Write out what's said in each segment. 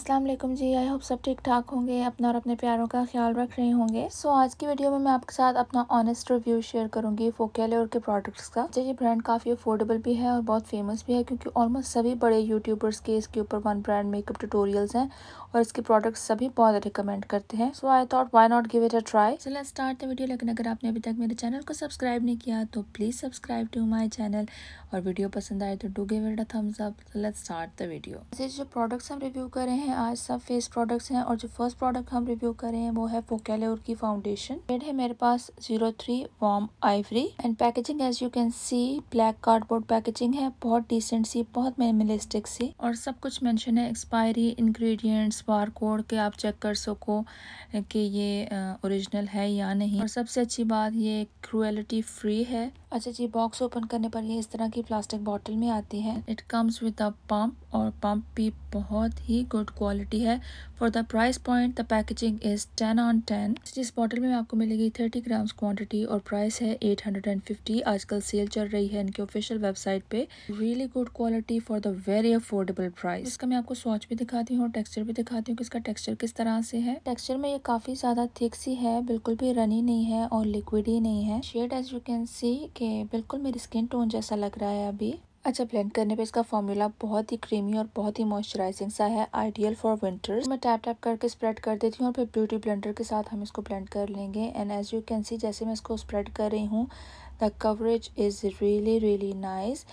अस्सलाम वालेकुम जी I hope सब ठीक ठाक होंगे अपना और अपने प्यारों का ख्याल रख रहे होंगे सो so, आज की वीडियो में मैं आपके साथ अपना ऑनेस्ट रिव्यू शेयर करूंगी फोकिया लेवर के प्रोडक्ट्स का जो ये ब्रांड काफ़ी अफोर्डेबल भी है और बहुत फेमस भी है क्योंकि ऑलमोस्ट सभी बड़े यूट्यूबर्स के इसके ऊपर वन ब्रांड मेकअप टूटोरियल्स हैं और इसके प्रोडक्ट्स सभी बहुत रिकमेंड करते हैं so I thought why not give it a try चला स्टार्ट द वीडियो लेकिन अगर आपने अभी तक मेरे चैनल को सब्सक्राइब नहीं किया तो please subscribe to my channel और वीडियो पसंद आए तो do give it a thumbs up start the video जो प्रोडक्ट्स हम रिव्यू कर रहे हैं हैं आज सब फेस प्रोडक्ट्स हैं और जो फर्स्ट प्रोडक्ट हम रिव्यू कर रहे हैं वो है फोकेल्योर की फाउंडेशन रेड है मेरे पास zero three warm ivory and packaging as you can see black cardboard packaging है बहुत डिसेंट सी बहुत मिनिमलिस्टिक सी और सब कुछ मैंशन है एक्सपायरी इन्ग्रीडियंट्स बार कोड के आप चेक कर सको कि ये ओरिजिनल है या नहीं और सबसे अच्छी बात ये क्रुएलिटी फ्री है अच्छा जी बॉक्स ओपन करने पर ये इस तरह की प्लास्टिक बॉटल में आती है it comes with a pump और पम्प भी बहुत ही गुड क्वालिटी है for the price point the packaging is ten on ten जिस बॉटल में आपको मिलेगी थर्टी ग्राम्स क्वांटिटी और प्राइस है एट हंड्रेड एंड फिफ्टी आजकल सेल चल रही है इनके ऑफिशियल वेबसाइट पे really good quality for the very affordable price इसका मैं आपको स्वाच भी दिखाती हूँ और टेक्सचर भी दिखाती हूँ कि इसका टेक्सचर किस तरह से है टेक्सचर में ये काफ़ी ज़्यादा थिक सी है बिल्कुल भी रनी नहीं है और लिक्विड ही नहीं है shade as you can see के बिल्कुल मेरी स्किन टोन जैसा लग रहा है अभी अच्छा ब्लेंड करने पे इसका फॉर्मूला बहुत ही क्रीमी और बहुत ही मॉइस्चराइजिंग सा है आइडियल फॉर विंटर्स मैं टैप टैप करके स्प्रेड कर देती हूँ और फिर ब्यूटी ब्लेंडर के साथ हम इसको ब्लेंड कर लेंगे and as you can see जैसे मैं इसको स्प्रेड कर रही हूँ the coverage is really really nice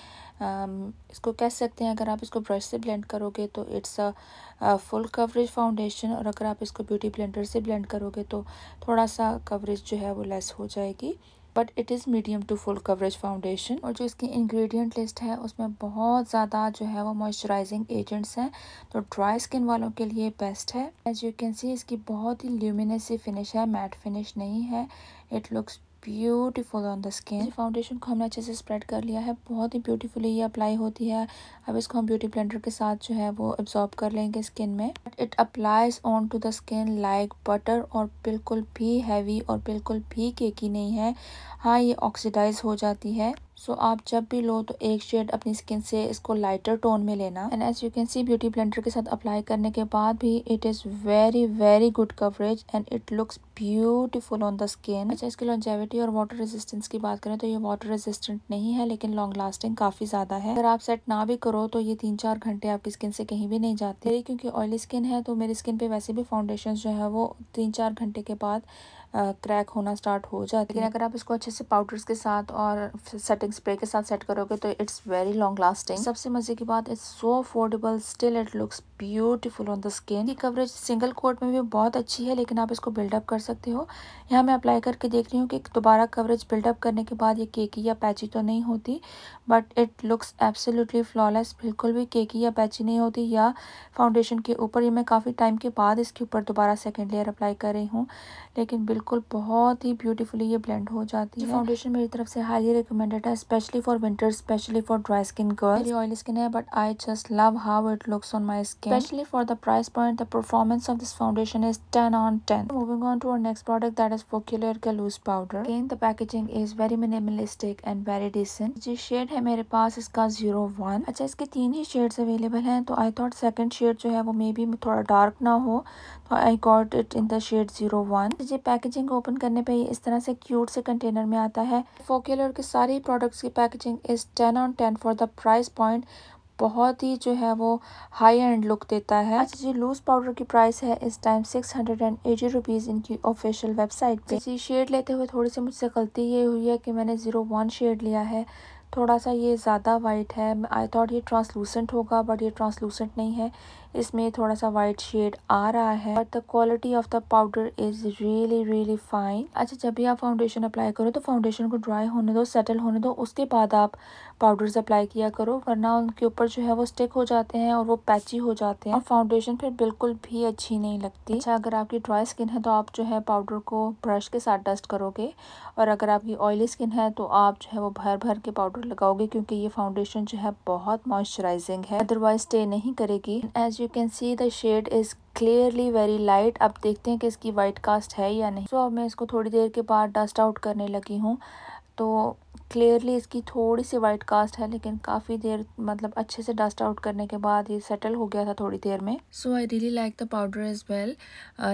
इसको कह सकते हैं अगर आप इसको ब्रश से ब्लेंड करोगे तो it's a full coverage foundation और अगर आप इसको ब्यूटी ब्लेंडर से ब्लेंड करोगे तो थोड़ा सा कवरेज जो है वो लेस हो जाएगी but it is medium to full coverage foundation और जो इसकी इंग्रेडिएंट लिस्ट है उसमें बहुत ज़्यादा जो है वो मॉइस्चराइजिंग एजेंट्स हैं तो ड्राई स्किन वालों के लिए बेस्ट है एज यू कैन सी इसकी बहुत ही ल्यूमिनस फिनिश है मैट फिनिश नहीं है it looks beautiful on the skin foundation को हमने अच्छे से स्प्रेड कर लिया है बहुत ही ब्यूटीफुली ये अप्लाई होती है अब इसको हम ब्यूटी ब्लेंडर के साथ जो है वो एब्जॉर्ब कर लेंगे स्किन में it applies on to the skin like butter और बिल्कुल भी हैवी और बिल्कुल भी केकी नहीं है हाँ ये ऑक्सीडाइज हो जाती है सो so, आप जब भी लो तो एक शेड अपनी स्किन से इसको लाइटर टोन में लेना and as you can see beauty blender के साथ अप्लाई करने के बाद भी it is very very good coverage and it looks beautiful on the skin अच्छा इसकी लॉन्जेविटी और वाटर रेजिस्टेंस की बात करें तो ये वाटर रेजिस्टेंट नहीं है लेकिन लॉन्ग लास्टिंग काफ़ी ज़्यादा है अगर आप सेट ना भी करो तो ये तीन चार घंटे आपकी स्किन से कहीं भी नहीं जाते क्योंकि ऑयली स्किन है तो मेरी स्किन पे वैसे भी फाउंडेशन जो है वो तीन चार घंटे के बाद क्रैक होना स्टार्ट हो जाती है लेकिन अगर आप इसको अच्छे से पाउडर्स के साथ और सेटिंग स्प्रे के साथ सेट करोगे तो इट्स वेरी लॉन्ग लास्टिंग सबसे मज़े की बात it's so affordable still it looks beautiful on the skin की कवरेज सिंगल कोट में भी बहुत अच्छी है लेकिन आप इसको बिल्डअप कर सकते हो यहाँ मैं अप्लाई करके देख रही हूँ कि दोबारा कवरेज बिल्डअप करने के बाद ये केकी या पैची तो नहीं होती but it looks absolutely flawless बिल्कुल भी केकी या पैची नहीं होती या फाउंडेशन के ऊपर ये मैं काफ़ी टाइम के बाद इसके ऊपर दोबारा सेकेंड लेयर अप्लाई कर रही हूँ लेकिन बिल्कुल बहुत ही ब्यूटीफुली ये ब्लेंड हो जाती है फाउंडेशन मेरी तरफ से हाईली रिकमेंडेड है specially for winter specially for dry skin girl oily skin है but I just love how it looks on my skin Especially for the price point, the performance of this foundation is 10 on 10. Moving on to our next product that is Foculaire का loose powder. Again, the packaging is very minimalistic and very decent. जी shade hai mere paas iska 01. अच्छा iske तीन ही shades available hain. तो I thought second shade jo hai wo maybe thoda dark na ho. तो I got it in the shade 01. Ji packaging open karne pe is tarah se cute se container mein aata hai. Foculaire ke sari products ki packaging is 10 on 10 for the price point. बहुत ही जो है वो high and look देता है अच्छा जी loose powder की price है इस time six hundred and eighty rupees इनकी ऑफिशियल वेबसाइट पे इसी शेड लेते हुए थोड़ी सी मुझसे गलती ये हुई है कि मैंने ज़ीरो वन शेड लिया है थोड़ा सा ये ज़्यादा वाइट है आई थॉट ये ट्रांसलूसेंट होगा बट ये ट्रांसलूसेंट नहीं है इसमें थोड़ा सा वाइट शेड आ रहा है but the quality of the powder is really really fine अच्छा जब भी आप फाउंडेशन अप्लाई करो तो फाउंडेशन को ड्राई होने दो सेटल होने दो उसके बाद आप पाउडर्स अप्लाई किया करो वरना उनके ऊपर जो है वो स्टिक हो जाते हैं और वो पैची हो जाते हैं और फाउंडेशन फिर बिल्कुल भी अच्छी नहीं लगती अच्छा अगर आपकी ड्राई स्किन है तो आप जो है पाउडर को ब्रश के साथ डस्ट करोगे और अगर आपकी ऑयली स्किन है तो आप जो है वो भर भर के पाउडर लगाओगे क्योंकि ये फाउंडेशन जो है बहुत मॉइस्चराइजिंग है अदरवाइज स्टे नहीं करेगी as you you can see the shade is clearly very light अब देखते हैं कि इसकी वाइट कास्ट है या नहीं तो so, अब मैं इसको थोड़ी देर के बाद डस्ट आउट करने लगी हूँ तो क्लियरली इसकी थोड़ी सी वाइट कास्ट है लेकिन काफ़ी देर मतलब अच्छे से डस्ट आउट करने के बाद ये सेटल हो गया था थोड़ी देर में so I really like the powder as well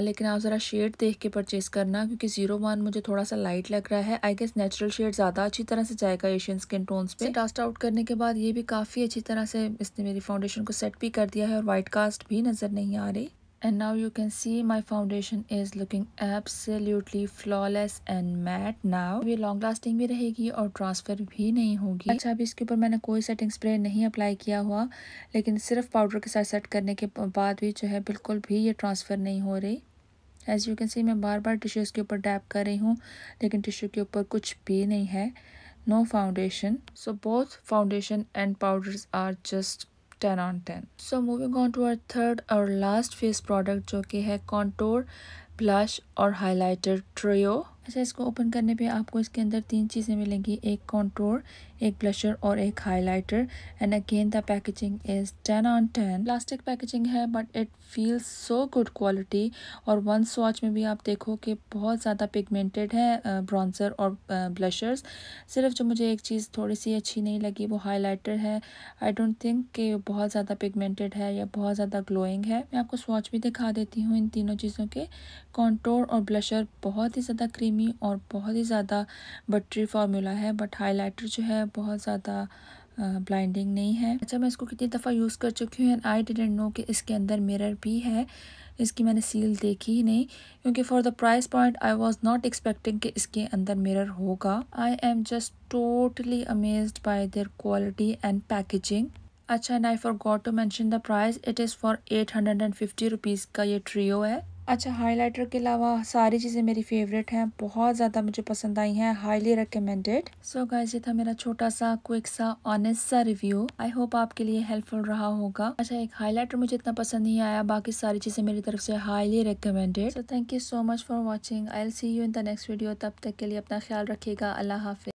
लेकिन आप ज़रा शेड देख के परचेज़ करना क्योंकि जीरो वन मुझे थोड़ा सा लाइट लग रहा है आई गेस नेचुरल शेड ज़्यादा अच्छी तरह से जाएगा एशियन स्किन टोन्स पे डस्ट आउट करने के बाद ये भी काफ़ी अच्छी तरह से इसने मेरी फाउंडेशन को सेट भी कर दिया है और वाइट कास्ट भी नज़र नहीं आ रही and now you can see my foundation is looking absolutely flawless and matte now ये long lasting भी रहेगी और transfer भी नहीं होगी अच्छा अभी इसके ऊपर मैंने कोई setting spray नहीं apply किया हुआ लेकिन सिर्फ powder के साथ set करने के बाद भी जो है बिल्कुल भी ये transfer नहीं हो रही एज़ यू कैन सी मैं बार बार टिश्यूज़ के ऊपर डैप कर रही हूँ लेकिन टिश्यू के ऊपर कुछ भी नहीं है no foundation so both foundation and powders are just 10 on 10 so moving on to our third our last face product जो कि है contour blush और highlighter trio अच्छा इसको ओपन करने पे आपको इसके अंदर तीन चीज़ें मिलेंगी एक कॉन्ट्रोल एक ब्लशर और एक highlighter and again the packaging is ten on ten plastic packaging है but it feels so good quality और वन स्वाच में भी आप देखो कि बहुत ज़्यादा पिगमेंटेड है ब्रॉन्ज़र और ब्लशर्स सिर्फ जो मुझे एक चीज़ थोड़ी सी अच्छी नहीं लगी वो हाईलाइटर है आई डोंट थिंक कि बहुत ज़्यादा पिगमेंटेड है या बहुत ज़्यादा ग्लोइंग है मैं आपको स्वाच भी दिखा देती हूँ इन तीनों चीज़ों के कॉन्ट्रोल और ब्लशर बहुत ही ज़्यादा क्रीम क्रीमी और बहुत ही ज़्यादा बटरी फार्मूला है बट हाइलाइटर जो है बहुत ज़्यादा ब्लाइंडिंग uh, नहीं है अच्छा मैं इसको कितनी दफ़ा यूज़ कर चुकी हूँ एंड आई डिडेंट नो कि इसके अंदर मिरर भी है इसकी मैंने सील देखी ही नहीं क्योंकि for the price point I was not expecting कि इसके अंदर मिरर होगा I am just totally amazed by their quality and packaging अच्छा and I forgot to mention the price it is for eight का ये trio है अच्छा highlighter के अलावा सारी चीज़ें मेरी फेवरेट हैं बहुत ज़्यादा मुझे पसंद आई हैं हाईली रिकमेंडेड सो गाइस ये था मेरा छोटा सा क्विक सा ऑनेस्ट सा रिव्यू आई होप आपके लिए हेल्पफुल रहा होगा अच्छा एक हाइलाइटर मुझे इतना पसंद नहीं आया बाकी सारी चीज़ें मेरी तरफ से highly recommended so thank you so much for watching I'll see you in the next video तब तक के लिए अपना ख्याल रखिएगा अल्लाह हाफि